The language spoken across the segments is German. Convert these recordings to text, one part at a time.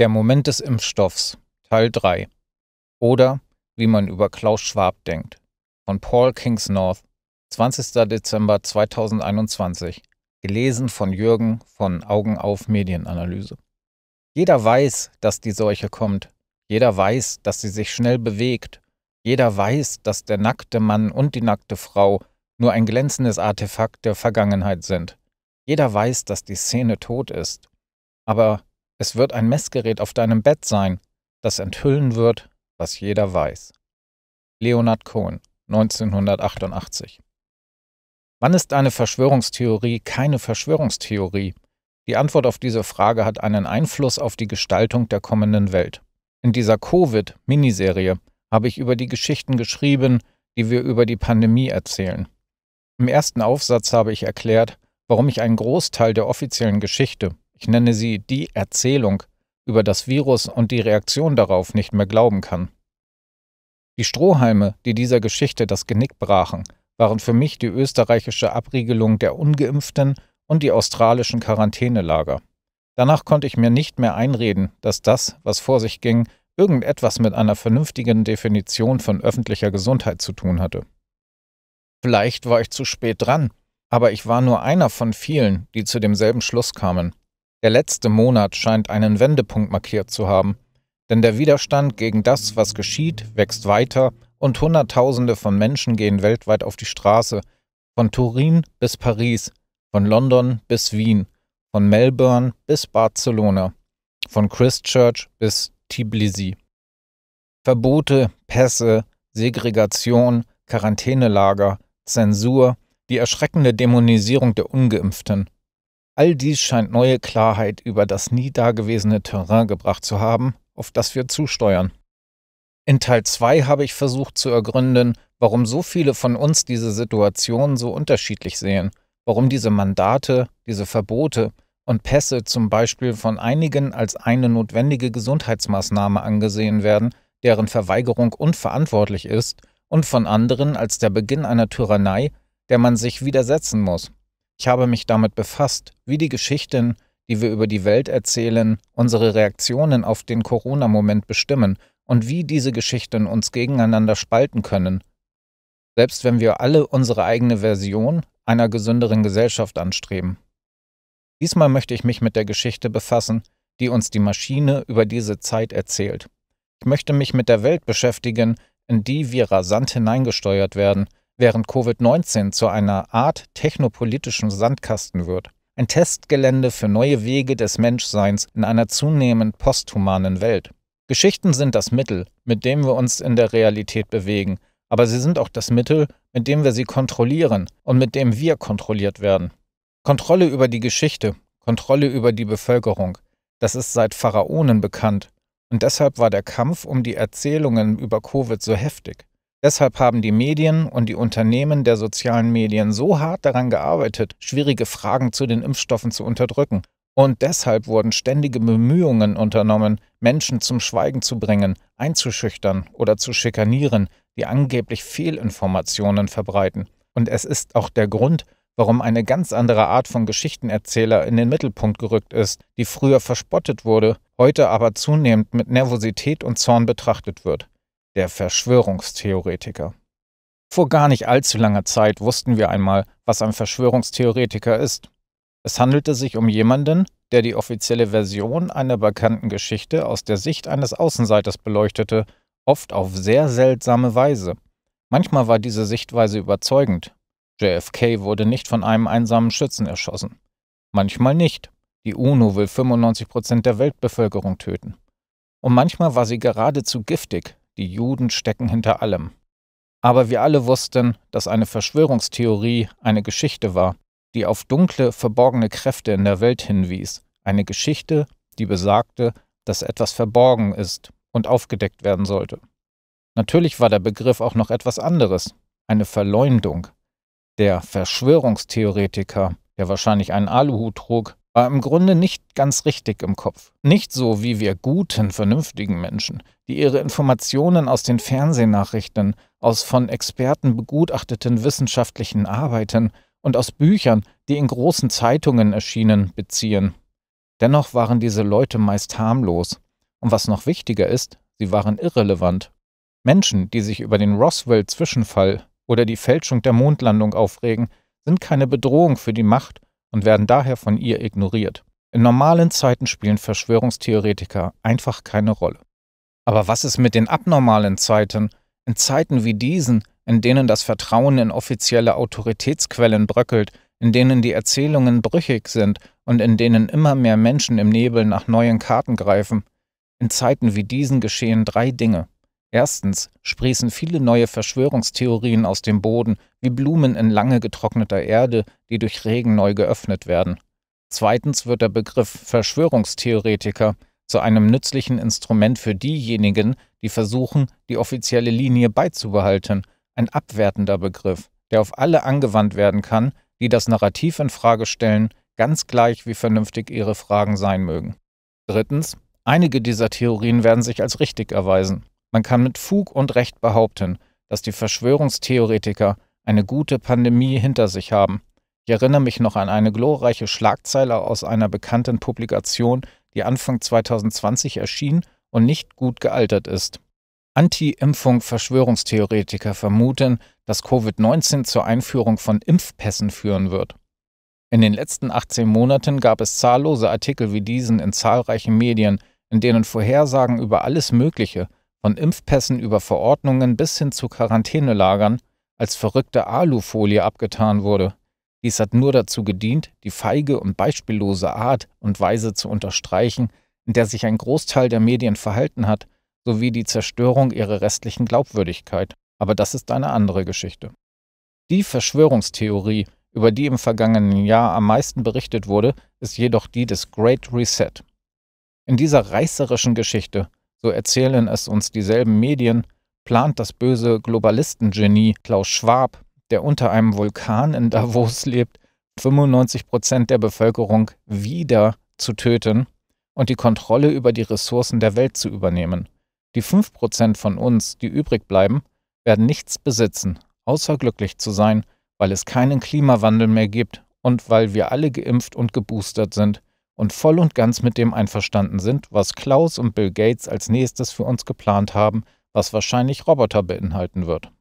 Der Moment des Impfstoffs, Teil 3. Oder wie man über Klaus Schwab denkt. Von Paul Kingsnorth, 20. Dezember 2021. Gelesen von Jürgen von Augen auf Medienanalyse. Jeder weiß, dass die Seuche kommt. Jeder weiß, dass sie sich schnell bewegt. Jeder weiß, dass der nackte Mann und die nackte Frau nur ein glänzendes Artefakt der Vergangenheit sind. Jeder weiß, dass die Szene tot ist. Aber es wird ein Messgerät auf deinem Bett sein, das enthüllen wird, was jeder weiß. Leonard Cohen, 1988. Wann ist eine Verschwörungstheorie keine Verschwörungstheorie? Die Antwort auf diese Frage hat einen Einfluss auf die Gestaltung der kommenden Welt. In dieser Covid-Miniserie habe ich über die Geschichten geschrieben, die wir über die Pandemie erzählen. Im ersten Aufsatz habe ich erklärt, warum ich einen Großteil der offiziellen Geschichte ich nenne sie die Erzählung, über das Virus und die Reaktion darauf nicht mehr glauben kann. Die Strohhalme, die dieser Geschichte das Genick brachen, waren für mich die österreichische Abriegelung der ungeimpften und die australischen Quarantänelager. Danach konnte ich mir nicht mehr einreden, dass das, was vor sich ging, irgendetwas mit einer vernünftigen Definition von öffentlicher Gesundheit zu tun hatte. Vielleicht war ich zu spät dran, aber ich war nur einer von vielen, die zu demselben Schluss kamen. Der letzte Monat scheint einen Wendepunkt markiert zu haben, denn der Widerstand gegen das, was geschieht, wächst weiter und Hunderttausende von Menschen gehen weltweit auf die Straße, von Turin bis Paris, von London bis Wien, von Melbourne bis Barcelona, von Christchurch bis Tbilisi. Verbote, Pässe, Segregation, Quarantänelager, Zensur, die erschreckende Dämonisierung der Ungeimpften – All dies scheint neue Klarheit über das nie dagewesene Terrain gebracht zu haben, auf das wir zusteuern. In Teil 2 habe ich versucht zu ergründen, warum so viele von uns diese Situation so unterschiedlich sehen, warum diese Mandate, diese Verbote und Pässe zum Beispiel von einigen als eine notwendige Gesundheitsmaßnahme angesehen werden, deren Verweigerung unverantwortlich ist, und von anderen als der Beginn einer Tyrannei, der man sich widersetzen muss. Ich habe mich damit befasst, wie die Geschichten, die wir über die Welt erzählen, unsere Reaktionen auf den Corona-Moment bestimmen und wie diese Geschichten uns gegeneinander spalten können, selbst wenn wir alle unsere eigene Version einer gesünderen Gesellschaft anstreben. Diesmal möchte ich mich mit der Geschichte befassen, die uns die Maschine über diese Zeit erzählt. Ich möchte mich mit der Welt beschäftigen, in die wir rasant hineingesteuert werden – während Covid-19 zu einer Art technopolitischen Sandkasten wird. Ein Testgelände für neue Wege des Menschseins in einer zunehmend posthumanen Welt. Geschichten sind das Mittel, mit dem wir uns in der Realität bewegen, aber sie sind auch das Mittel, mit dem wir sie kontrollieren und mit dem wir kontrolliert werden. Kontrolle über die Geschichte, Kontrolle über die Bevölkerung, das ist seit Pharaonen bekannt, und deshalb war der Kampf um die Erzählungen über Covid so heftig. Deshalb haben die Medien und die Unternehmen der sozialen Medien so hart daran gearbeitet, schwierige Fragen zu den Impfstoffen zu unterdrücken. Und deshalb wurden ständige Bemühungen unternommen, Menschen zum Schweigen zu bringen, einzuschüchtern oder zu schikanieren, die angeblich Fehlinformationen verbreiten. Und es ist auch der Grund, warum eine ganz andere Art von Geschichtenerzähler in den Mittelpunkt gerückt ist, die früher verspottet wurde, heute aber zunehmend mit Nervosität und Zorn betrachtet wird der Verschwörungstheoretiker. Vor gar nicht allzu langer Zeit wussten wir einmal, was ein Verschwörungstheoretiker ist. Es handelte sich um jemanden, der die offizielle Version einer bekannten Geschichte aus der Sicht eines Außenseiters beleuchtete, oft auf sehr seltsame Weise. Manchmal war diese Sichtweise überzeugend. JFK wurde nicht von einem einsamen Schützen erschossen. Manchmal nicht. Die UNO will 95 Prozent der Weltbevölkerung töten. Und manchmal war sie geradezu giftig, die Juden stecken hinter allem. Aber wir alle wussten, dass eine Verschwörungstheorie eine Geschichte war, die auf dunkle, verborgene Kräfte in der Welt hinwies, eine Geschichte, die besagte, dass etwas verborgen ist und aufgedeckt werden sollte. Natürlich war der Begriff auch noch etwas anderes, eine Verleumdung. Der Verschwörungstheoretiker, der wahrscheinlich einen Aluhut trug, war im Grunde nicht ganz richtig im Kopf. Nicht so wie wir guten, vernünftigen Menschen, die ihre Informationen aus den Fernsehnachrichten, aus von Experten begutachteten wissenschaftlichen Arbeiten und aus Büchern, die in großen Zeitungen erschienen, beziehen. Dennoch waren diese Leute meist harmlos. Und was noch wichtiger ist, sie waren irrelevant. Menschen, die sich über den Roswell-Zwischenfall oder die Fälschung der Mondlandung aufregen, sind keine Bedrohung für die Macht und werden daher von ihr ignoriert. In normalen Zeiten spielen Verschwörungstheoretiker einfach keine Rolle. Aber was ist mit den abnormalen Zeiten? In Zeiten wie diesen, in denen das Vertrauen in offizielle Autoritätsquellen bröckelt, in denen die Erzählungen brüchig sind und in denen immer mehr Menschen im Nebel nach neuen Karten greifen, in Zeiten wie diesen geschehen drei Dinge. Erstens sprießen viele neue Verschwörungstheorien aus dem Boden, wie Blumen in lange getrockneter Erde, die durch Regen neu geöffnet werden. Zweitens wird der Begriff Verschwörungstheoretiker zu einem nützlichen Instrument für diejenigen, die versuchen, die offizielle Linie beizubehalten, ein abwertender Begriff, der auf alle angewandt werden kann, die das Narrativ in Frage stellen, ganz gleich wie vernünftig ihre Fragen sein mögen. Drittens, einige dieser Theorien werden sich als richtig erweisen. Man kann mit Fug und Recht behaupten, dass die Verschwörungstheoretiker eine gute Pandemie hinter sich haben. Ich erinnere mich noch an eine glorreiche Schlagzeile aus einer bekannten Publikation, die Anfang 2020 erschien und nicht gut gealtert ist. Anti-Impfung-Verschwörungstheoretiker vermuten, dass Covid-19 zur Einführung von Impfpässen führen wird. In den letzten 18 Monaten gab es zahllose Artikel wie diesen in zahlreichen Medien, in denen Vorhersagen über alles Mögliche, von Impfpässen über Verordnungen bis hin zu Quarantänelagern, als verrückte Alufolie abgetan wurde. Dies hat nur dazu gedient, die feige und beispiellose Art und Weise zu unterstreichen, in der sich ein Großteil der Medien verhalten hat, sowie die Zerstörung ihrer restlichen Glaubwürdigkeit. Aber das ist eine andere Geschichte. Die Verschwörungstheorie, über die im vergangenen Jahr am meisten berichtet wurde, ist jedoch die des Great Reset. In dieser reißerischen Geschichte so erzählen es uns dieselben Medien, plant das böse Globalistengenie Klaus Schwab, der unter einem Vulkan in Davos lebt, 95 Prozent der Bevölkerung wieder zu töten und die Kontrolle über die Ressourcen der Welt zu übernehmen. Die 5 Prozent von uns, die übrig bleiben, werden nichts besitzen, außer glücklich zu sein, weil es keinen Klimawandel mehr gibt und weil wir alle geimpft und geboostert sind und voll und ganz mit dem einverstanden sind, was Klaus und Bill Gates als nächstes für uns geplant haben, was wahrscheinlich Roboter beinhalten wird.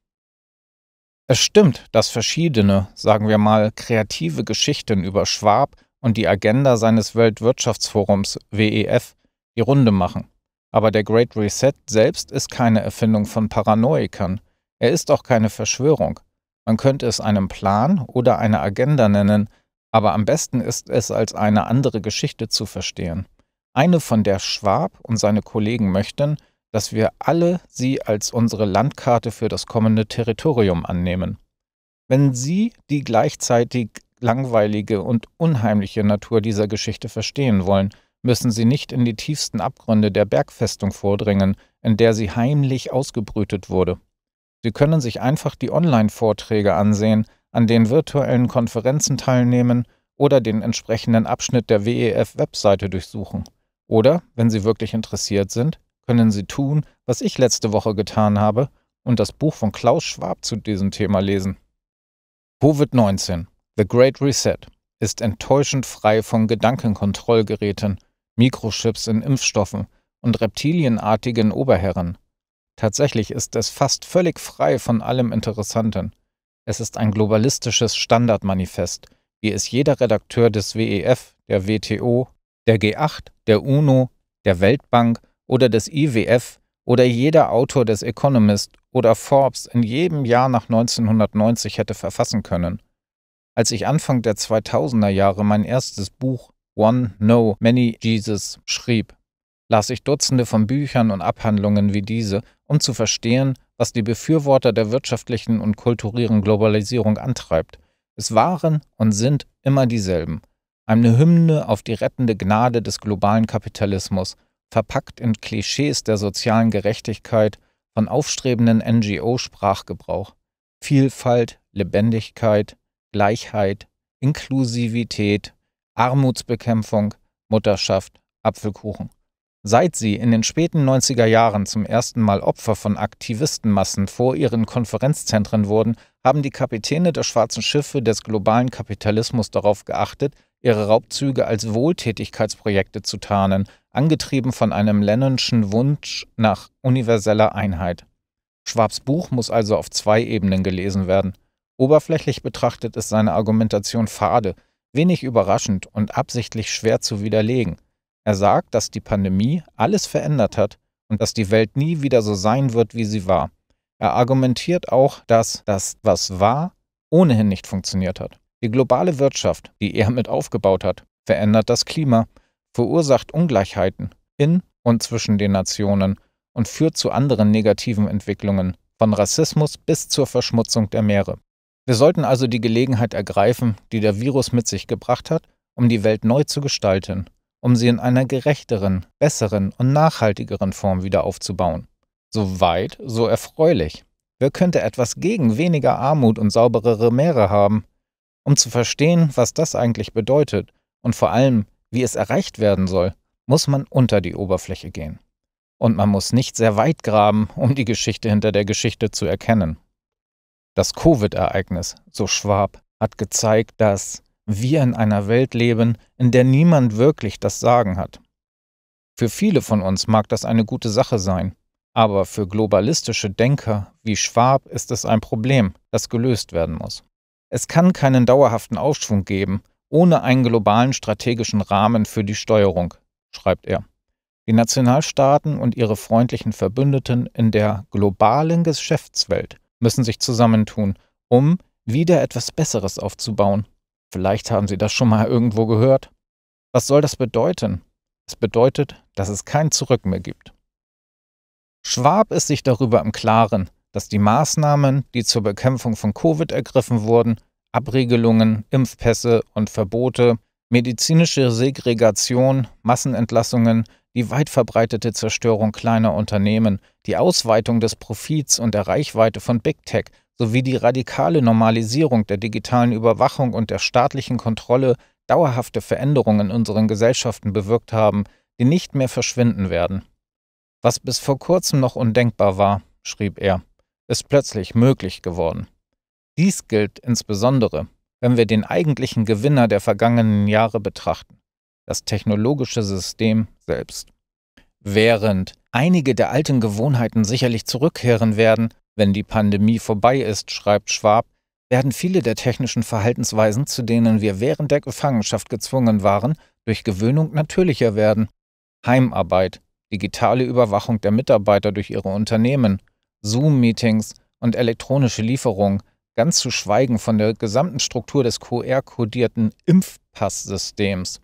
Es stimmt, dass verschiedene, sagen wir mal, kreative Geschichten über Schwab und die Agenda seines Weltwirtschaftsforums WEF die Runde machen. Aber der Great Reset selbst ist keine Erfindung von Paranoikern. Er ist auch keine Verschwörung. Man könnte es einen Plan oder eine Agenda nennen, aber am besten ist es, als eine andere Geschichte zu verstehen. Eine, von der Schwab und seine Kollegen möchten, dass wir alle sie als unsere Landkarte für das kommende Territorium annehmen. Wenn Sie die gleichzeitig langweilige und unheimliche Natur dieser Geschichte verstehen wollen, müssen Sie nicht in die tiefsten Abgründe der Bergfestung vordringen, in der sie heimlich ausgebrütet wurde. Sie können sich einfach die Online-Vorträge ansehen, an den virtuellen Konferenzen teilnehmen oder den entsprechenden Abschnitt der WEF-Webseite durchsuchen. Oder, wenn Sie wirklich interessiert sind, können Sie tun, was ich letzte Woche getan habe und das Buch von Klaus Schwab zu diesem Thema lesen. Covid-19, The Great Reset, ist enttäuschend frei von Gedankenkontrollgeräten, Mikrochips in Impfstoffen und reptilienartigen Oberherren. Tatsächlich ist es fast völlig frei von allem Interessanten. Es ist ein globalistisches Standardmanifest, wie es jeder Redakteur des WEF, der WTO, der G8, der UNO, der Weltbank oder des IWF oder jeder Autor des Economist oder Forbes in jedem Jahr nach 1990 hätte verfassen können. Als ich Anfang der 2000er Jahre mein erstes Buch One No Many Jesus schrieb, las ich Dutzende von Büchern und Abhandlungen wie diese, um zu verstehen, was die Befürworter der wirtschaftlichen und kulturellen Globalisierung antreibt. Es waren und sind immer dieselben. Eine Hymne auf die rettende Gnade des globalen Kapitalismus, verpackt in Klischees der sozialen Gerechtigkeit, von aufstrebenden NGO-Sprachgebrauch. Vielfalt, Lebendigkeit, Gleichheit, Inklusivität, Armutsbekämpfung, Mutterschaft, Apfelkuchen. Seit sie in den späten 90er Jahren zum ersten Mal Opfer von Aktivistenmassen vor ihren Konferenzzentren wurden, haben die Kapitäne der schwarzen Schiffe des globalen Kapitalismus darauf geachtet, ihre Raubzüge als Wohltätigkeitsprojekte zu tarnen, angetrieben von einem Lennonschen Wunsch nach universeller Einheit. Schwabs Buch muss also auf zwei Ebenen gelesen werden. Oberflächlich betrachtet ist seine Argumentation fade, wenig überraschend und absichtlich schwer zu widerlegen – er sagt, dass die Pandemie alles verändert hat und dass die Welt nie wieder so sein wird, wie sie war. Er argumentiert auch, dass das, was war, ohnehin nicht funktioniert hat. Die globale Wirtschaft, die er mit aufgebaut hat, verändert das Klima, verursacht Ungleichheiten in und zwischen den Nationen und führt zu anderen negativen Entwicklungen, von Rassismus bis zur Verschmutzung der Meere. Wir sollten also die Gelegenheit ergreifen, die der Virus mit sich gebracht hat, um die Welt neu zu gestalten um sie in einer gerechteren, besseren und nachhaltigeren Form wieder aufzubauen. So weit, so erfreulich. Wer könnte etwas gegen weniger Armut und sauberere Meere haben? Um zu verstehen, was das eigentlich bedeutet und vor allem, wie es erreicht werden soll, muss man unter die Oberfläche gehen. Und man muss nicht sehr weit graben, um die Geschichte hinter der Geschichte zu erkennen. Das Covid-Ereignis, so Schwab, hat gezeigt, dass wir in einer Welt leben, in der niemand wirklich das Sagen hat. Für viele von uns mag das eine gute Sache sein, aber für globalistische Denker wie Schwab ist es ein Problem, das gelöst werden muss. Es kann keinen dauerhaften Aufschwung geben, ohne einen globalen strategischen Rahmen für die Steuerung, schreibt er. Die Nationalstaaten und ihre freundlichen Verbündeten in der globalen Geschäftswelt müssen sich zusammentun, um wieder etwas Besseres aufzubauen Vielleicht haben Sie das schon mal irgendwo gehört. Was soll das bedeuten? Es bedeutet, dass es kein Zurück mehr gibt. Schwab ist sich darüber im Klaren, dass die Maßnahmen, die zur Bekämpfung von Covid ergriffen wurden, Abregelungen, Impfpässe und Verbote, medizinische Segregation, Massenentlassungen, die weit verbreitete Zerstörung kleiner Unternehmen, die Ausweitung des Profits und der Reichweite von Big Tech sowie die radikale Normalisierung der digitalen Überwachung und der staatlichen Kontrolle dauerhafte Veränderungen in unseren Gesellschaften bewirkt haben, die nicht mehr verschwinden werden. Was bis vor kurzem noch undenkbar war, schrieb er, ist plötzlich möglich geworden. Dies gilt insbesondere, wenn wir den eigentlichen Gewinner der vergangenen Jahre betrachten, das technologische System selbst. Während einige der alten Gewohnheiten sicherlich zurückkehren werden, wenn die Pandemie vorbei ist, schreibt Schwab, werden viele der technischen Verhaltensweisen, zu denen wir während der Gefangenschaft gezwungen waren, durch Gewöhnung natürlicher werden. Heimarbeit, digitale Überwachung der Mitarbeiter durch ihre Unternehmen, Zoom-Meetings und elektronische Lieferung, ganz zu schweigen von der gesamten Struktur des QR-kodierten Impfpass-Systems.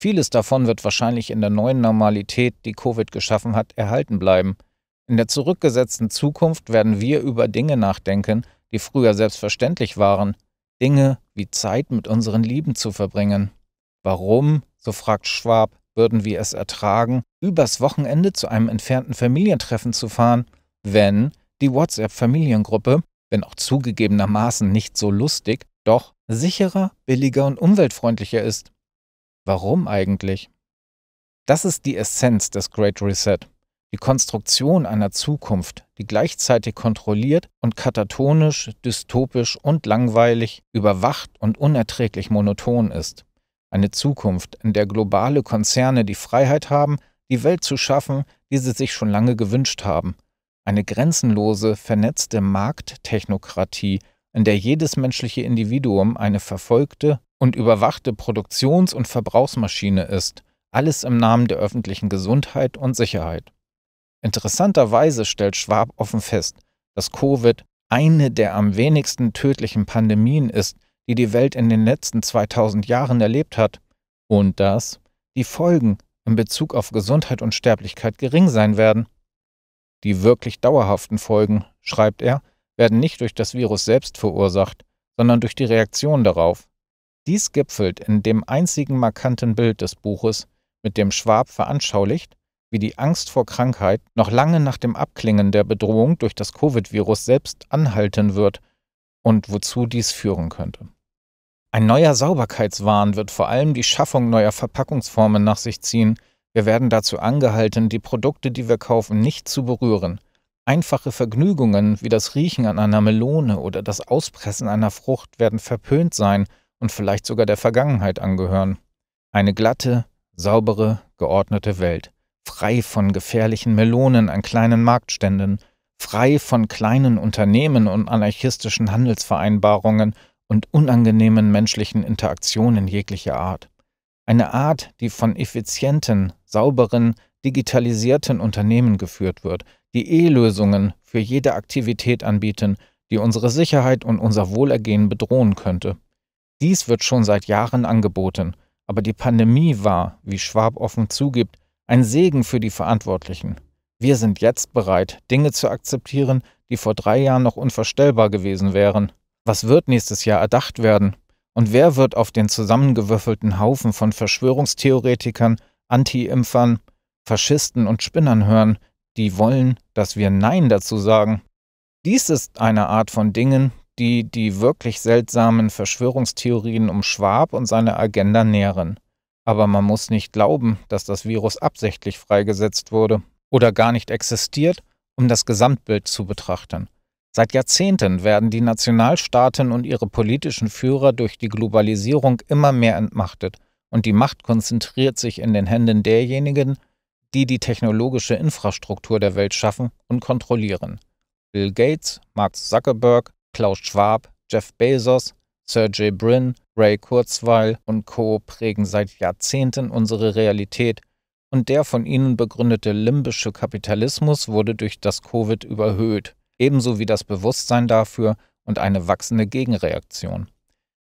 Vieles davon wird wahrscheinlich in der neuen Normalität, die Covid geschaffen hat, erhalten bleiben. In der zurückgesetzten Zukunft werden wir über Dinge nachdenken, die früher selbstverständlich waren, Dinge wie Zeit mit unseren Lieben zu verbringen. Warum, so fragt Schwab, würden wir es ertragen, übers Wochenende zu einem entfernten Familientreffen zu fahren, wenn die WhatsApp-Familiengruppe, wenn auch zugegebenermaßen nicht so lustig, doch sicherer, billiger und umweltfreundlicher ist. Warum eigentlich? Das ist die Essenz des Great Reset die Konstruktion einer Zukunft, die gleichzeitig kontrolliert und katatonisch, dystopisch und langweilig, überwacht und unerträglich monoton ist. Eine Zukunft, in der globale Konzerne die Freiheit haben, die Welt zu schaffen, die sie sich schon lange gewünscht haben. Eine grenzenlose, vernetzte Markttechnokratie, in der jedes menschliche Individuum eine verfolgte und überwachte Produktions- und Verbrauchsmaschine ist, alles im Namen der öffentlichen Gesundheit und Sicherheit. Interessanterweise stellt Schwab offen fest, dass Covid eine der am wenigsten tödlichen Pandemien ist, die die Welt in den letzten 2000 Jahren erlebt hat und dass die Folgen in Bezug auf Gesundheit und Sterblichkeit gering sein werden. Die wirklich dauerhaften Folgen, schreibt er, werden nicht durch das Virus selbst verursacht, sondern durch die Reaktion darauf. Dies gipfelt in dem einzigen markanten Bild des Buches, mit dem Schwab veranschaulicht, wie die Angst vor Krankheit noch lange nach dem Abklingen der Bedrohung durch das Covid-Virus selbst anhalten wird und wozu dies führen könnte. Ein neuer Sauberkeitswahn wird vor allem die Schaffung neuer Verpackungsformen nach sich ziehen. Wir werden dazu angehalten, die Produkte, die wir kaufen, nicht zu berühren. Einfache Vergnügungen wie das Riechen an einer Melone oder das Auspressen einer Frucht werden verpönt sein und vielleicht sogar der Vergangenheit angehören. Eine glatte, saubere, geordnete Welt frei von gefährlichen Melonen an kleinen Marktständen, frei von kleinen Unternehmen und anarchistischen Handelsvereinbarungen und unangenehmen menschlichen Interaktionen jeglicher Art. Eine Art, die von effizienten, sauberen, digitalisierten Unternehmen geführt wird, die E-Lösungen für jede Aktivität anbieten, die unsere Sicherheit und unser Wohlergehen bedrohen könnte. Dies wird schon seit Jahren angeboten, aber die Pandemie war, wie Schwab offen zugibt, ein Segen für die Verantwortlichen. Wir sind jetzt bereit, Dinge zu akzeptieren, die vor drei Jahren noch unvorstellbar gewesen wären. Was wird nächstes Jahr erdacht werden? Und wer wird auf den zusammengewürfelten Haufen von Verschwörungstheoretikern, Anti-Impfern, Faschisten und Spinnern hören, die wollen, dass wir Nein dazu sagen? Dies ist eine Art von Dingen, die die wirklich seltsamen Verschwörungstheorien um Schwab und seine Agenda nähren. Aber man muss nicht glauben, dass das Virus absichtlich freigesetzt wurde oder gar nicht existiert, um das Gesamtbild zu betrachten. Seit Jahrzehnten werden die Nationalstaaten und ihre politischen Führer durch die Globalisierung immer mehr entmachtet und die Macht konzentriert sich in den Händen derjenigen, die die technologische Infrastruktur der Welt schaffen und kontrollieren. Bill Gates, Mark Zuckerberg, Klaus Schwab, Jeff Bezos, Sergey Brin, Ray Kurzweil und Co. prägen seit Jahrzehnten unsere Realität und der von ihnen begründete limbische Kapitalismus wurde durch das Covid überhöht, ebenso wie das Bewusstsein dafür und eine wachsende Gegenreaktion.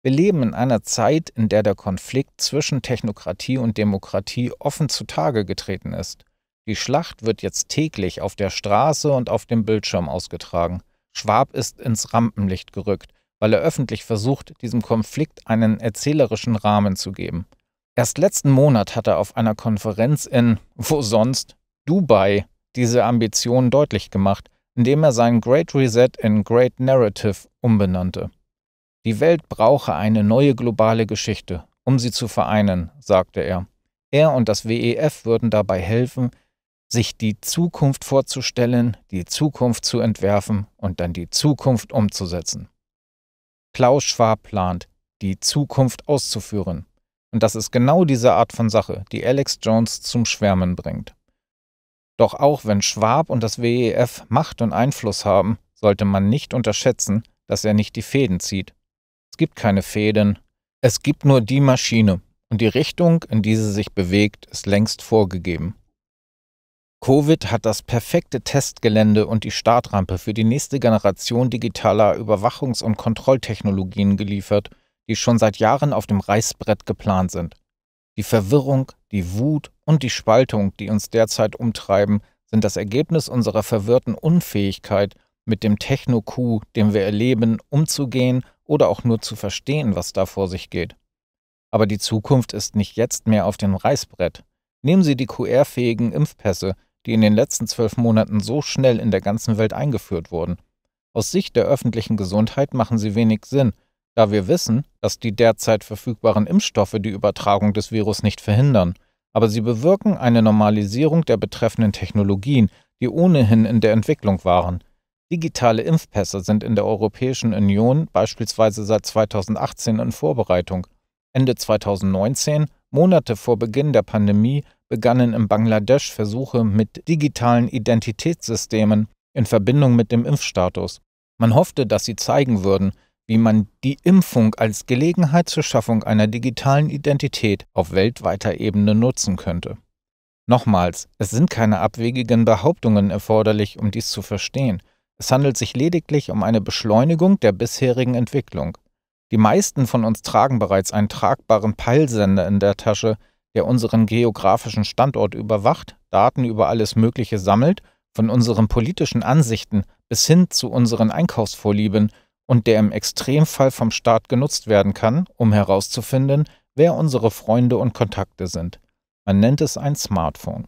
Wir leben in einer Zeit, in der der Konflikt zwischen Technokratie und Demokratie offen zutage getreten ist. Die Schlacht wird jetzt täglich auf der Straße und auf dem Bildschirm ausgetragen. Schwab ist ins Rampenlicht gerückt weil er öffentlich versucht, diesem Konflikt einen erzählerischen Rahmen zu geben. Erst letzten Monat hat er auf einer Konferenz in, wo sonst, Dubai, diese Ambition deutlich gemacht, indem er sein Great Reset in Great Narrative umbenannte. Die Welt brauche eine neue globale Geschichte, um sie zu vereinen, sagte er. Er und das WEF würden dabei helfen, sich die Zukunft vorzustellen, die Zukunft zu entwerfen und dann die Zukunft umzusetzen. Klaus Schwab plant, die Zukunft auszuführen. Und das ist genau diese Art von Sache, die Alex Jones zum Schwärmen bringt. Doch auch wenn Schwab und das WEF Macht und Einfluss haben, sollte man nicht unterschätzen, dass er nicht die Fäden zieht. Es gibt keine Fäden, es gibt nur die Maschine, und die Richtung, in die sie sich bewegt, ist längst vorgegeben. Covid hat das perfekte Testgelände und die Startrampe für die nächste Generation digitaler Überwachungs- und Kontrolltechnologien geliefert, die schon seit Jahren auf dem Reißbrett geplant sind. Die Verwirrung, die Wut und die Spaltung, die uns derzeit umtreiben, sind das Ergebnis unserer verwirrten Unfähigkeit, mit dem Techno-Coup, den wir erleben, umzugehen oder auch nur zu verstehen, was da vor sich geht. Aber die Zukunft ist nicht jetzt mehr auf dem Reißbrett. Nehmen Sie die QR-fähigen Impfpässe, die in den letzten zwölf Monaten so schnell in der ganzen Welt eingeführt wurden. Aus Sicht der öffentlichen Gesundheit machen sie wenig Sinn, da wir wissen, dass die derzeit verfügbaren Impfstoffe die Übertragung des Virus nicht verhindern, aber sie bewirken eine Normalisierung der betreffenden Technologien, die ohnehin in der Entwicklung waren. Digitale Impfpässe sind in der Europäischen Union beispielsweise seit 2018 in Vorbereitung. Ende 2019 Monate vor Beginn der Pandemie begannen in Bangladesch Versuche mit digitalen Identitätssystemen in Verbindung mit dem Impfstatus. Man hoffte, dass sie zeigen würden, wie man die Impfung als Gelegenheit zur Schaffung einer digitalen Identität auf weltweiter Ebene nutzen könnte. Nochmals, es sind keine abwegigen Behauptungen erforderlich, um dies zu verstehen. Es handelt sich lediglich um eine Beschleunigung der bisherigen Entwicklung. Die meisten von uns tragen bereits einen tragbaren Peilsender in der Tasche, der unseren geografischen Standort überwacht, Daten über alles Mögliche sammelt, von unseren politischen Ansichten bis hin zu unseren Einkaufsvorlieben und der im Extremfall vom Staat genutzt werden kann, um herauszufinden, wer unsere Freunde und Kontakte sind. Man nennt es ein Smartphone.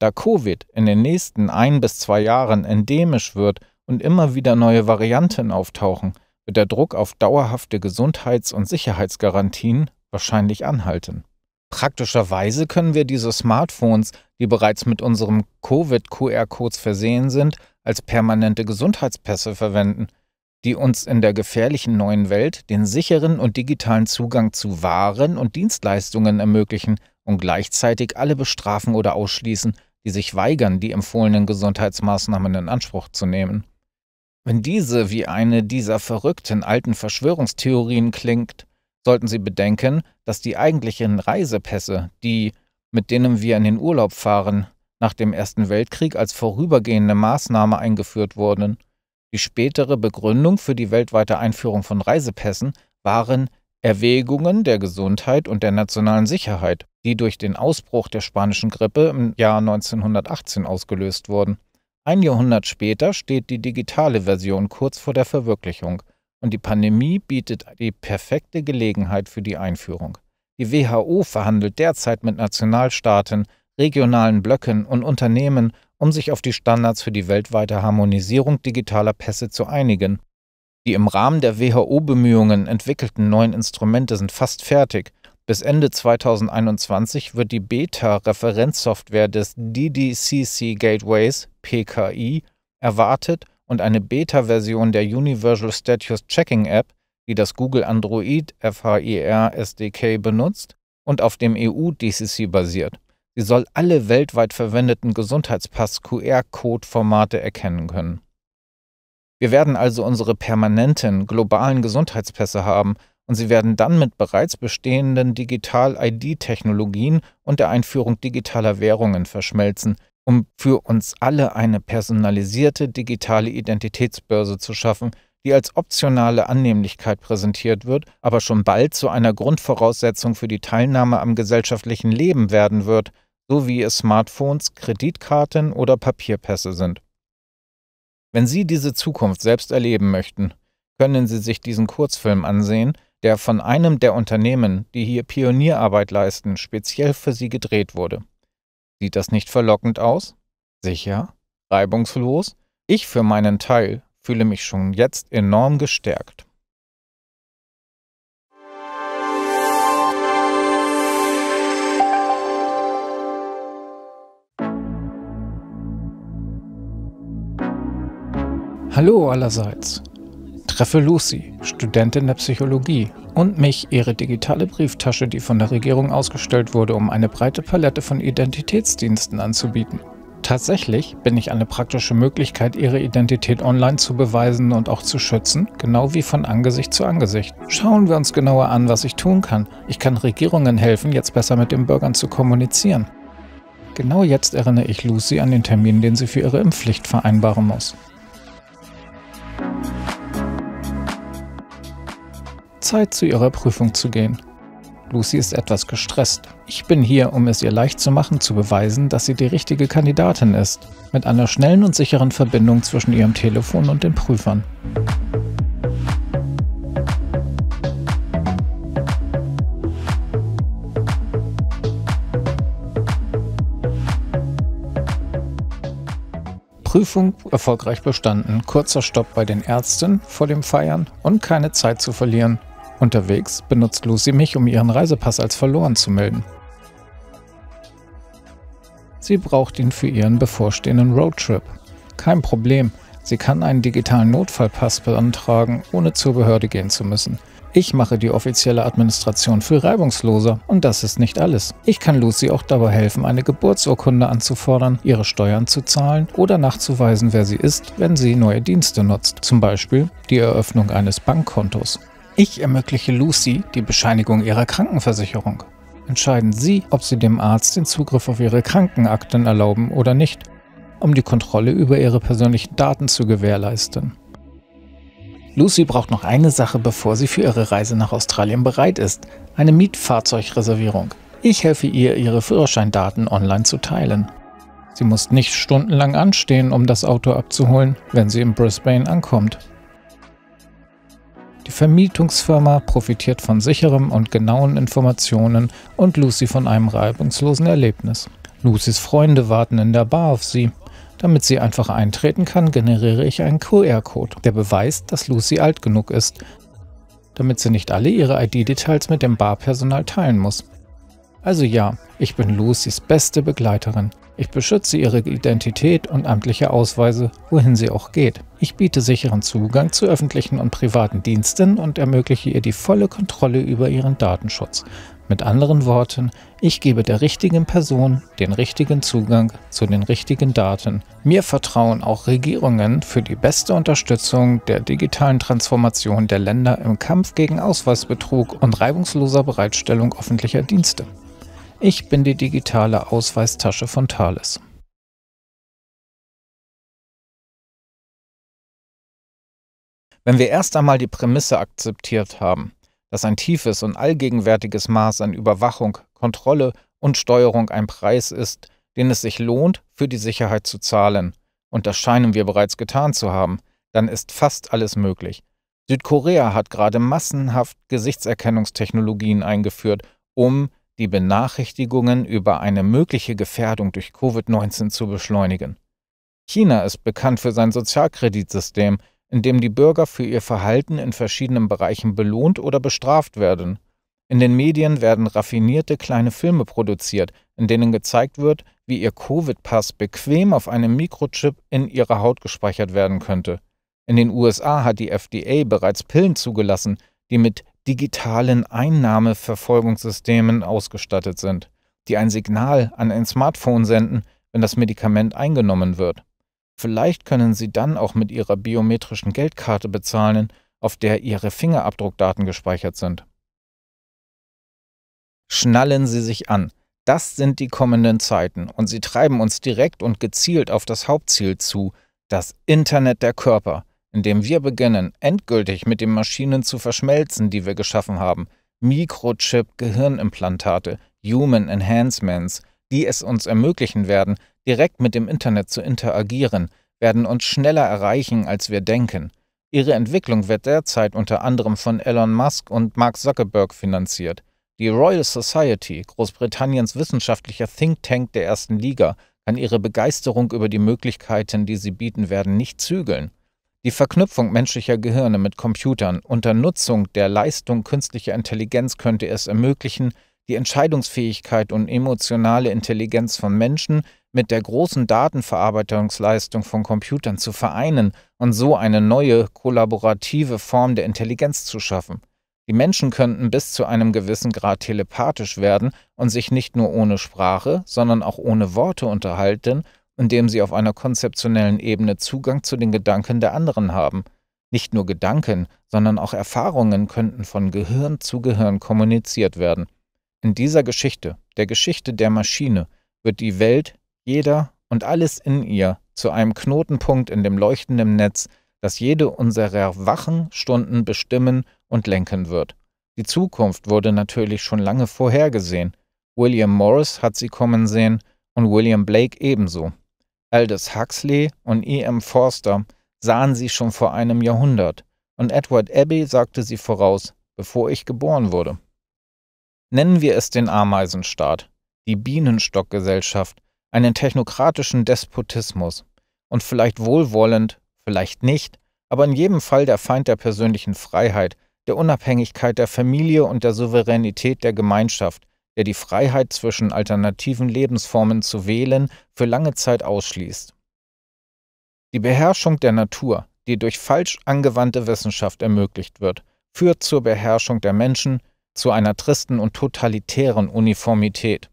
Da Covid in den nächsten ein bis zwei Jahren endemisch wird und immer wieder neue Varianten auftauchen, wird der Druck auf dauerhafte Gesundheits- und Sicherheitsgarantien wahrscheinlich anhalten. Praktischerweise können wir diese Smartphones, die bereits mit unserem Covid-QR-Codes versehen sind, als permanente Gesundheitspässe verwenden, die uns in der gefährlichen neuen Welt den sicheren und digitalen Zugang zu Waren und Dienstleistungen ermöglichen und gleichzeitig alle bestrafen oder ausschließen, die sich weigern, die empfohlenen Gesundheitsmaßnahmen in Anspruch zu nehmen. Wenn diese wie eine dieser verrückten alten Verschwörungstheorien klingt, sollten Sie bedenken, dass die eigentlichen Reisepässe, die, mit denen wir in den Urlaub fahren, nach dem Ersten Weltkrieg als vorübergehende Maßnahme eingeführt wurden. Die spätere Begründung für die weltweite Einführung von Reisepässen waren Erwägungen der Gesundheit und der nationalen Sicherheit, die durch den Ausbruch der spanischen Grippe im Jahr 1918 ausgelöst wurden. Ein Jahrhundert später steht die digitale Version kurz vor der Verwirklichung und die Pandemie bietet die perfekte Gelegenheit für die Einführung. Die WHO verhandelt derzeit mit Nationalstaaten, regionalen Blöcken und Unternehmen, um sich auf die Standards für die weltweite Harmonisierung digitaler Pässe zu einigen. Die im Rahmen der WHO-Bemühungen entwickelten neuen Instrumente sind fast fertig. Bis Ende 2021 wird die Beta-Referenzsoftware des DDCC Gateways PKI erwartet und eine Beta-Version der Universal Status Checking App, die das Google Android FHIR SDK benutzt und auf dem EU-DCC basiert. Sie soll alle weltweit verwendeten Gesundheitspass-QR-Code-Formate erkennen können. Wir werden also unsere permanenten globalen Gesundheitspässe haben und sie werden dann mit bereits bestehenden Digital-ID-Technologien und der Einführung digitaler Währungen verschmelzen, um für uns alle eine personalisierte digitale Identitätsbörse zu schaffen, die als optionale Annehmlichkeit präsentiert wird, aber schon bald zu einer Grundvoraussetzung für die Teilnahme am gesellschaftlichen Leben werden wird, so wie es Smartphones, Kreditkarten oder Papierpässe sind. Wenn Sie diese Zukunft selbst erleben möchten, können Sie sich diesen Kurzfilm ansehen, der von einem der Unternehmen, die hier Pionierarbeit leisten, speziell für Sie gedreht wurde. Sieht das nicht verlockend aus? Sicher, reibungslos. Ich für meinen Teil fühle mich schon jetzt enorm gestärkt. Hallo allerseits treffe Lucy, Studentin der Psychologie, und mich, ihre digitale Brieftasche, die von der Regierung ausgestellt wurde, um eine breite Palette von Identitätsdiensten anzubieten. Tatsächlich bin ich eine praktische Möglichkeit, ihre Identität online zu beweisen und auch zu schützen, genau wie von Angesicht zu Angesicht. Schauen wir uns genauer an, was ich tun kann. Ich kann Regierungen helfen, jetzt besser mit den Bürgern zu kommunizieren. Genau jetzt erinnere ich Lucy an den Termin, den sie für ihre Impfpflicht vereinbaren muss. Zeit, zu ihrer Prüfung zu gehen. Lucy ist etwas gestresst. Ich bin hier, um es ihr leicht zu machen, zu beweisen, dass sie die richtige Kandidatin ist. Mit einer schnellen und sicheren Verbindung zwischen ihrem Telefon und den Prüfern. Prüfung erfolgreich bestanden, kurzer Stopp bei den Ärzten vor dem Feiern und keine Zeit zu verlieren. Unterwegs benutzt Lucy mich, um ihren Reisepass als verloren zu melden. Sie braucht ihn für ihren bevorstehenden Roadtrip. Kein Problem, sie kann einen digitalen Notfallpass beantragen, ohne zur Behörde gehen zu müssen. Ich mache die offizielle Administration viel reibungsloser und das ist nicht alles. Ich kann Lucy auch dabei helfen, eine Geburtsurkunde anzufordern, ihre Steuern zu zahlen oder nachzuweisen, wer sie ist, wenn sie neue Dienste nutzt, zum Beispiel die Eröffnung eines Bankkontos. Ich ermögliche Lucy die Bescheinigung ihrer Krankenversicherung. Entscheiden Sie, ob Sie dem Arzt den Zugriff auf Ihre Krankenakten erlauben oder nicht, um die Kontrolle über Ihre persönlichen Daten zu gewährleisten. Lucy braucht noch eine Sache, bevor sie für ihre Reise nach Australien bereit ist, eine Mietfahrzeugreservierung. Ich helfe ihr, ihre Führerscheindaten online zu teilen. Sie muss nicht stundenlang anstehen, um das Auto abzuholen, wenn sie in Brisbane ankommt. Die Vermietungsfirma profitiert von sicheren und genauen Informationen und Lucy von einem reibungslosen Erlebnis. Lucys Freunde warten in der Bar auf sie. Damit sie einfach eintreten kann, generiere ich einen QR-Code, der beweist, dass Lucy alt genug ist, damit sie nicht alle ihre ID-Details mit dem Barpersonal teilen muss. Also ja, ich bin Lucys beste Begleiterin. Ich beschütze Ihre Identität und amtliche Ausweise, wohin sie auch geht. Ich biete sicheren Zugang zu öffentlichen und privaten Diensten und ermögliche ihr die volle Kontrolle über Ihren Datenschutz. Mit anderen Worten, ich gebe der richtigen Person den richtigen Zugang zu den richtigen Daten. Mir vertrauen auch Regierungen für die beste Unterstützung der digitalen Transformation der Länder im Kampf gegen Ausweisbetrug und reibungsloser Bereitstellung öffentlicher Dienste. Ich bin die digitale Ausweistasche von Thales. Wenn wir erst einmal die Prämisse akzeptiert haben, dass ein tiefes und allgegenwärtiges Maß an Überwachung, Kontrolle und Steuerung ein Preis ist, den es sich lohnt, für die Sicherheit zu zahlen, und das scheinen wir bereits getan zu haben, dann ist fast alles möglich. Südkorea hat gerade massenhaft Gesichtserkennungstechnologien eingeführt, um die Benachrichtigungen über eine mögliche Gefährdung durch Covid-19 zu beschleunigen. China ist bekannt für sein Sozialkreditsystem, in dem die Bürger für ihr Verhalten in verschiedenen Bereichen belohnt oder bestraft werden. In den Medien werden raffinierte kleine Filme produziert, in denen gezeigt wird, wie ihr Covid-Pass bequem auf einem Mikrochip in ihrer Haut gespeichert werden könnte. In den USA hat die FDA bereits Pillen zugelassen, die mit digitalen Einnahmeverfolgungssystemen ausgestattet sind, die ein Signal an ein Smartphone senden, wenn das Medikament eingenommen wird. Vielleicht können Sie dann auch mit Ihrer biometrischen Geldkarte bezahlen, auf der Ihre Fingerabdruckdaten gespeichert sind. Schnallen Sie sich an. Das sind die kommenden Zeiten und sie treiben uns direkt und gezielt auf das Hauptziel zu, das Internet der Körper – indem wir beginnen, endgültig mit den Maschinen zu verschmelzen, die wir geschaffen haben, Mikrochip-Gehirnimplantate, Human Enhancements, die es uns ermöglichen werden, direkt mit dem Internet zu interagieren, werden uns schneller erreichen, als wir denken. Ihre Entwicklung wird derzeit unter anderem von Elon Musk und Mark Zuckerberg finanziert. Die Royal Society, Großbritanniens wissenschaftlicher Think Tank der ersten Liga, kann ihre Begeisterung über die Möglichkeiten, die sie bieten werden, nicht zügeln. Die Verknüpfung menschlicher Gehirne mit Computern unter Nutzung der Leistung künstlicher Intelligenz könnte es ermöglichen, die Entscheidungsfähigkeit und emotionale Intelligenz von Menschen mit der großen Datenverarbeitungsleistung von Computern zu vereinen und so eine neue, kollaborative Form der Intelligenz zu schaffen. Die Menschen könnten bis zu einem gewissen Grad telepathisch werden und sich nicht nur ohne Sprache, sondern auch ohne Worte unterhalten indem sie auf einer konzeptionellen Ebene Zugang zu den Gedanken der anderen haben. Nicht nur Gedanken, sondern auch Erfahrungen könnten von Gehirn zu Gehirn kommuniziert werden. In dieser Geschichte, der Geschichte der Maschine, wird die Welt, jeder und alles in ihr zu einem Knotenpunkt in dem leuchtenden Netz, das jede unserer wachen Stunden bestimmen und lenken wird. Die Zukunft wurde natürlich schon lange vorhergesehen. William Morris hat sie kommen sehen und William Blake ebenso. Aldous Huxley und E. M. Forster sahen sie schon vor einem Jahrhundert und Edward Abbey sagte sie voraus, bevor ich geboren wurde. Nennen wir es den Ameisenstaat, die Bienenstockgesellschaft, einen technokratischen Despotismus und vielleicht wohlwollend, vielleicht nicht, aber in jedem Fall der Feind der persönlichen Freiheit, der Unabhängigkeit der Familie und der Souveränität der Gemeinschaft, der die Freiheit zwischen alternativen Lebensformen zu wählen für lange Zeit ausschließt. Die Beherrschung der Natur, die durch falsch angewandte Wissenschaft ermöglicht wird, führt zur Beherrschung der Menschen, zu einer tristen und totalitären Uniformität.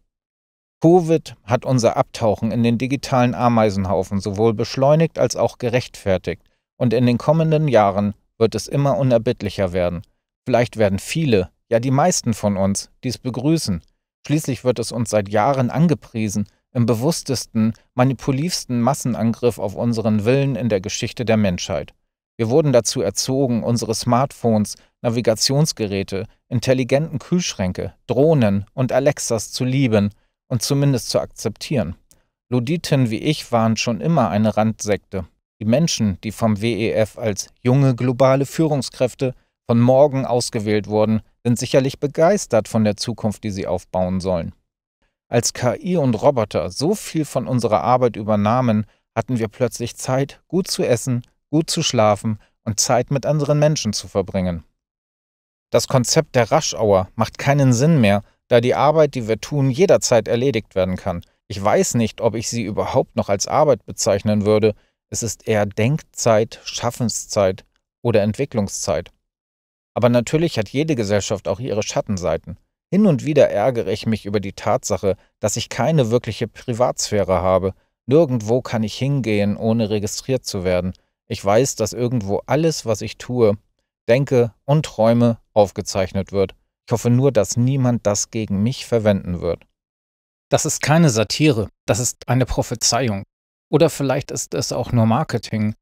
Covid hat unser Abtauchen in den digitalen Ameisenhaufen sowohl beschleunigt als auch gerechtfertigt, und in den kommenden Jahren wird es immer unerbittlicher werden. Vielleicht werden viele, ja die meisten von uns, dies begrüßen, Schließlich wird es uns seit Jahren angepriesen, im bewusstesten, manipulivsten Massenangriff auf unseren Willen in der Geschichte der Menschheit. Wir wurden dazu erzogen, unsere Smartphones, Navigationsgeräte, intelligenten Kühlschränke, Drohnen und Alexas zu lieben und zumindest zu akzeptieren. Luditen wie ich waren schon immer eine Randsekte. Die Menschen, die vom WEF als junge globale Führungskräfte von morgen ausgewählt wurden, sind sicherlich begeistert von der Zukunft, die sie aufbauen sollen. Als KI und Roboter so viel von unserer Arbeit übernahmen, hatten wir plötzlich Zeit, gut zu essen, gut zu schlafen und Zeit mit anderen Menschen zu verbringen. Das Konzept der Raschauer macht keinen Sinn mehr, da die Arbeit, die wir tun, jederzeit erledigt werden kann. Ich weiß nicht, ob ich sie überhaupt noch als Arbeit bezeichnen würde. Es ist eher Denkzeit, Schaffenszeit oder Entwicklungszeit. Aber natürlich hat jede Gesellschaft auch ihre Schattenseiten. Hin und wieder ärgere ich mich über die Tatsache, dass ich keine wirkliche Privatsphäre habe. Nirgendwo kann ich hingehen, ohne registriert zu werden. Ich weiß, dass irgendwo alles, was ich tue, denke und träume, aufgezeichnet wird. Ich hoffe nur, dass niemand das gegen mich verwenden wird. Das ist keine Satire, das ist eine Prophezeiung. Oder vielleicht ist es auch nur Marketing.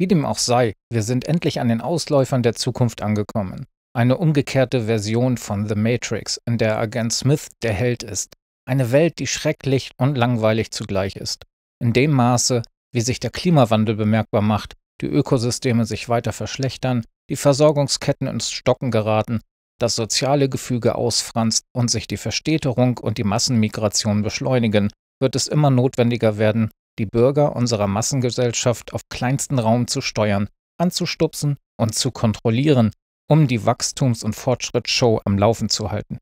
Wie dem auch sei, wir sind endlich an den Ausläufern der Zukunft angekommen. Eine umgekehrte Version von The Matrix, in der Agent Smith der Held ist. Eine Welt, die schrecklich und langweilig zugleich ist. In dem Maße, wie sich der Klimawandel bemerkbar macht, die Ökosysteme sich weiter verschlechtern, die Versorgungsketten ins Stocken geraten, das soziale Gefüge ausfranst und sich die Verstädterung und die Massenmigration beschleunigen, wird es immer notwendiger werden, die Bürger unserer Massengesellschaft auf kleinsten Raum zu steuern, anzustupsen und zu kontrollieren, um die Wachstums- und Fortschrittsshow am Laufen zu halten.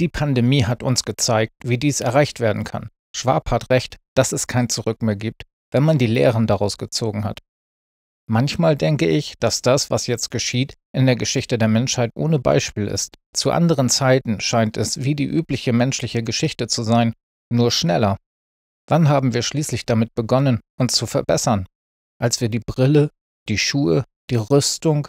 Die Pandemie hat uns gezeigt, wie dies erreicht werden kann. Schwab hat recht, dass es kein Zurück mehr gibt, wenn man die Lehren daraus gezogen hat. Manchmal denke ich, dass das, was jetzt geschieht, in der Geschichte der Menschheit ohne Beispiel ist. Zu anderen Zeiten scheint es wie die übliche menschliche Geschichte zu sein, nur schneller Wann haben wir schließlich damit begonnen, uns zu verbessern? Als wir die Brille, die Schuhe, die Rüstung,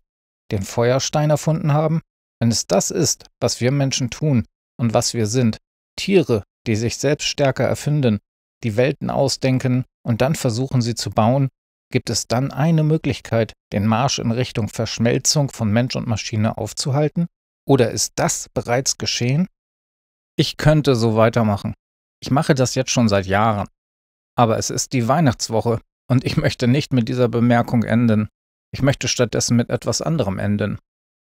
den Feuerstein erfunden haben? Wenn es das ist, was wir Menschen tun und was wir sind, Tiere, die sich selbst stärker erfinden, die Welten ausdenken und dann versuchen sie zu bauen, gibt es dann eine Möglichkeit, den Marsch in Richtung Verschmelzung von Mensch und Maschine aufzuhalten? Oder ist das bereits geschehen? Ich könnte so weitermachen. Ich mache das jetzt schon seit Jahren. Aber es ist die Weihnachtswoche und ich möchte nicht mit dieser Bemerkung enden. Ich möchte stattdessen mit etwas anderem enden.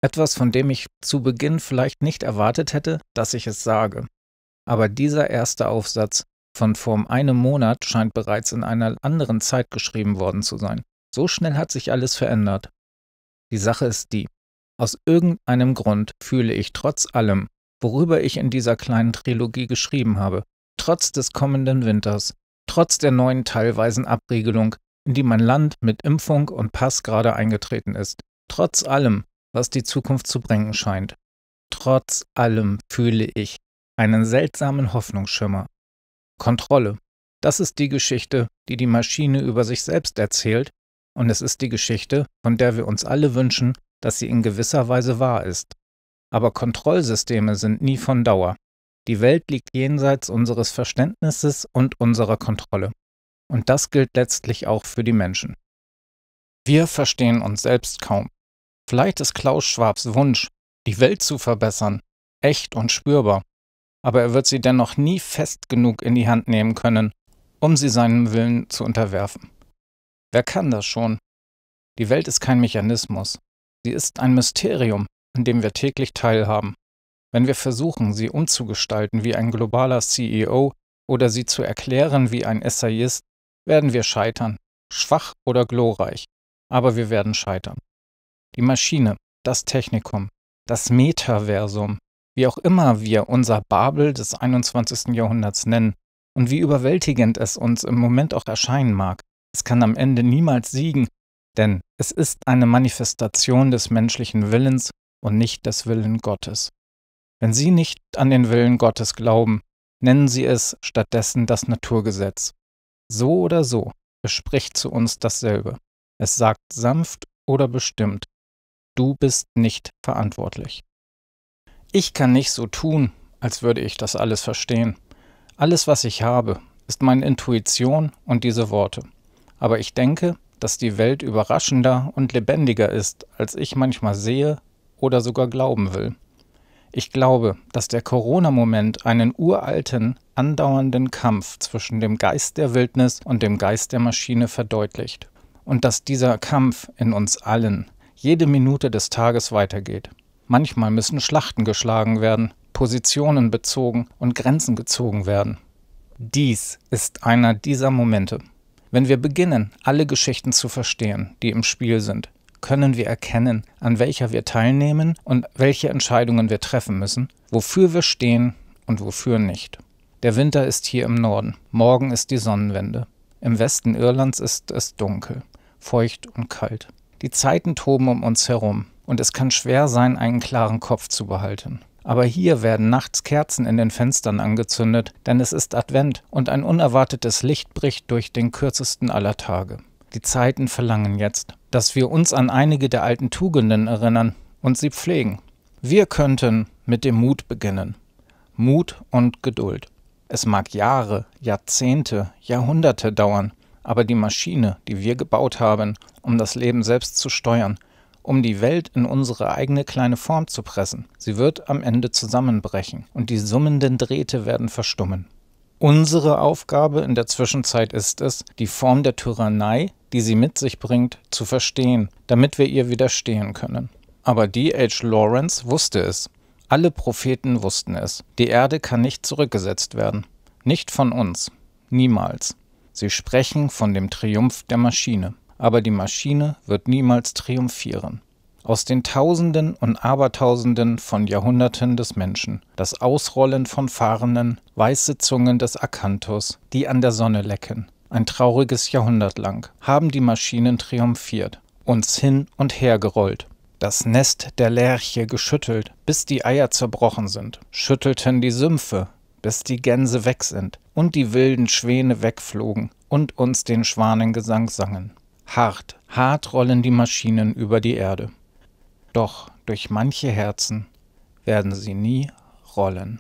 Etwas, von dem ich zu Beginn vielleicht nicht erwartet hätte, dass ich es sage. Aber dieser erste Aufsatz von vor einem Monat scheint bereits in einer anderen Zeit geschrieben worden zu sein. So schnell hat sich alles verändert. Die Sache ist die. Aus irgendeinem Grund fühle ich trotz allem, worüber ich in dieser kleinen Trilogie geschrieben habe, trotz des kommenden Winters, trotz der neuen teilweisen Abregelung, in die mein Land mit Impfung und Pass gerade eingetreten ist, trotz allem, was die Zukunft zu bringen scheint, trotz allem fühle ich einen seltsamen Hoffnungsschimmer. Kontrolle. Das ist die Geschichte, die die Maschine über sich selbst erzählt, und es ist die Geschichte, von der wir uns alle wünschen, dass sie in gewisser Weise wahr ist. Aber Kontrollsysteme sind nie von Dauer. Die Welt liegt jenseits unseres Verständnisses und unserer Kontrolle. Und das gilt letztlich auch für die Menschen. Wir verstehen uns selbst kaum. Vielleicht ist Klaus Schwabs Wunsch, die Welt zu verbessern, echt und spürbar, aber er wird sie dennoch nie fest genug in die Hand nehmen können, um sie seinem Willen zu unterwerfen. Wer kann das schon? Die Welt ist kein Mechanismus, sie ist ein Mysterium, an dem wir täglich teilhaben. Wenn wir versuchen, sie umzugestalten wie ein globaler CEO oder sie zu erklären wie ein Essayist, werden wir scheitern, schwach oder glorreich, aber wir werden scheitern. Die Maschine, das Technikum, das Metaversum, wie auch immer wir unser Babel des 21. Jahrhunderts nennen und wie überwältigend es uns im Moment auch erscheinen mag, es kann am Ende niemals siegen, denn es ist eine Manifestation des menschlichen Willens und nicht des Willens Gottes. Wenn Sie nicht an den Willen Gottes glauben, nennen Sie es stattdessen das Naturgesetz. So oder so, es spricht zu uns dasselbe. Es sagt sanft oder bestimmt, du bist nicht verantwortlich. Ich kann nicht so tun, als würde ich das alles verstehen. Alles, was ich habe, ist meine Intuition und diese Worte. Aber ich denke, dass die Welt überraschender und lebendiger ist, als ich manchmal sehe oder sogar glauben will. Ich glaube, dass der Corona-Moment einen uralten, andauernden Kampf zwischen dem Geist der Wildnis und dem Geist der Maschine verdeutlicht. Und dass dieser Kampf in uns allen jede Minute des Tages weitergeht. Manchmal müssen Schlachten geschlagen werden, Positionen bezogen und Grenzen gezogen werden. Dies ist einer dieser Momente. Wenn wir beginnen, alle Geschichten zu verstehen, die im Spiel sind, können wir erkennen, an welcher wir teilnehmen und welche Entscheidungen wir treffen müssen, wofür wir stehen und wofür nicht. Der Winter ist hier im Norden, morgen ist die Sonnenwende. Im Westen Irlands ist es dunkel, feucht und kalt. Die Zeiten toben um uns herum, und es kann schwer sein, einen klaren Kopf zu behalten. Aber hier werden nachts Kerzen in den Fenstern angezündet, denn es ist Advent und ein unerwartetes Licht bricht durch den kürzesten aller Tage. Die Zeiten verlangen jetzt, dass wir uns an einige der alten Tugenden erinnern und sie pflegen. Wir könnten mit dem Mut beginnen. Mut und Geduld. Es mag Jahre, Jahrzehnte, Jahrhunderte dauern, aber die Maschine, die wir gebaut haben, um das Leben selbst zu steuern, um die Welt in unsere eigene kleine Form zu pressen. Sie wird am Ende zusammenbrechen und die summenden Drähte werden verstummen. Unsere Aufgabe in der Zwischenzeit ist es, die Form der Tyrannei, die sie mit sich bringt, zu verstehen, damit wir ihr widerstehen können. Aber D.H. Lawrence wusste es. Alle Propheten wussten es. Die Erde kann nicht zurückgesetzt werden. Nicht von uns. Niemals. Sie sprechen von dem Triumph der Maschine. Aber die Maschine wird niemals triumphieren. Aus den Tausenden und Abertausenden von Jahrhunderten des Menschen, das Ausrollen von Fahrenden, weiße Zungen des Akanthus, die an der Sonne lecken, ein trauriges Jahrhundert lang, haben die Maschinen triumphiert, uns hin und her gerollt, das Nest der Lerche geschüttelt, bis die Eier zerbrochen sind, schüttelten die Sümpfe, bis die Gänse weg sind und die wilden Schwäne wegflogen und uns den Schwanengesang sangen. Hart, hart rollen die Maschinen über die Erde. Doch durch manche Herzen werden sie nie rollen.